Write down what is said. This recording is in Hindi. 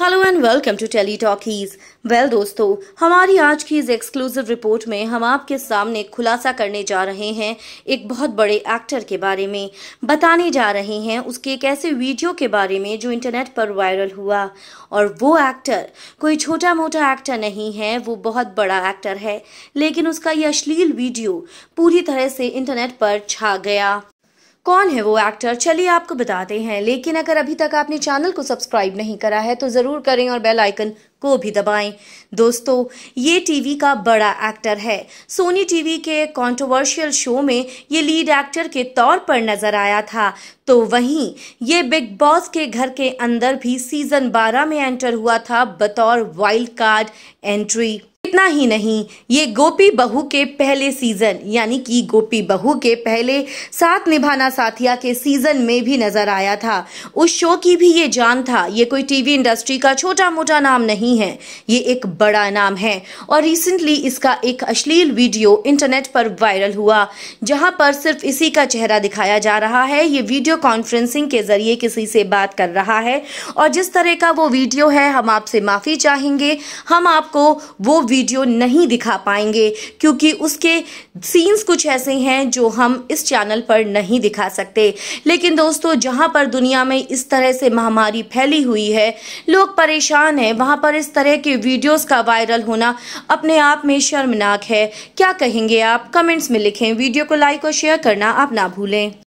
hello and welcome to tele talkies well दोस्तों हमारी आज की इस एक्सक्लूसिव रिपोर्ट में हम आपके सामने खुलासा करने जा रहे हैं एक बहुत बड़े एक्टर के बारे में बताने जा रहे हैं उसके एक ऐसे वीडियो के बारे में जो इंटरनेट पर वायरल हुआ और वो एक्टर कोई छोटा मोटा एक्टर नहीं है वो बहुत बड़ा एक्टर है लेकिन उसका यह अश्लील वीडियो पूरी तरह से इंटरनेट पर छा गया कौन है वो एक्टर चलिए आपको बताते हैं लेकिन अगर अभी तक आपने चैनल को सब्सक्राइब नहीं करा है तो ज़रूर करें और बेल आइकन को भी दबाएं दोस्तों ये टीवी का बड़ा एक्टर है सोनी टीवी के कंट्रोवर्शियल शो में ये लीड एक्टर के तौर पर नजर आया था तो वहीं ये बिग बॉस के घर के अंदर भी सीजन 12 में एंटर हुआ था बतौर वाइल्ड कार्ड एंट्री इतना ही नहीं ये गोपी बहू के पहले सीजन यानी कि गोपी बहू के पहले साथ निभाना साथिया के सीजन में भी नजर आया था उस शो की भी ये जान था ये कोई टीवी इंडस्ट्री का छोटा मोटा नाम नहीं है ये एक बड़ा नाम है और रिसेंटली इसका एक अश्लील वीडियो इंटरनेट पर वायरल हुआ जहां पर सिर्फ इसी का चेहरा दिखाया जा रहा है ये वीडियो कॉन्फ्रेंसिंग के जरिए किसी से बात कर रहा है और जिस तरह का वो वीडियो है हम आपसे माफी चाहेंगे हम आपको वो वीडियो वीडियो नहीं दिखा पाएंगे क्योंकि उसके सीन्स कुछ ऐसे हैं जो हम इस चैनल पर नहीं दिखा सकते लेकिन दोस्तों जहां पर दुनिया में इस तरह से महामारी फैली हुई है लोग परेशान हैं वहां पर इस तरह के वीडियोस का वायरल होना अपने आप में शर्मनाक है क्या कहेंगे आप कमेंट्स में लिखें वीडियो को लाइक और शेयर करना आप ना भूलें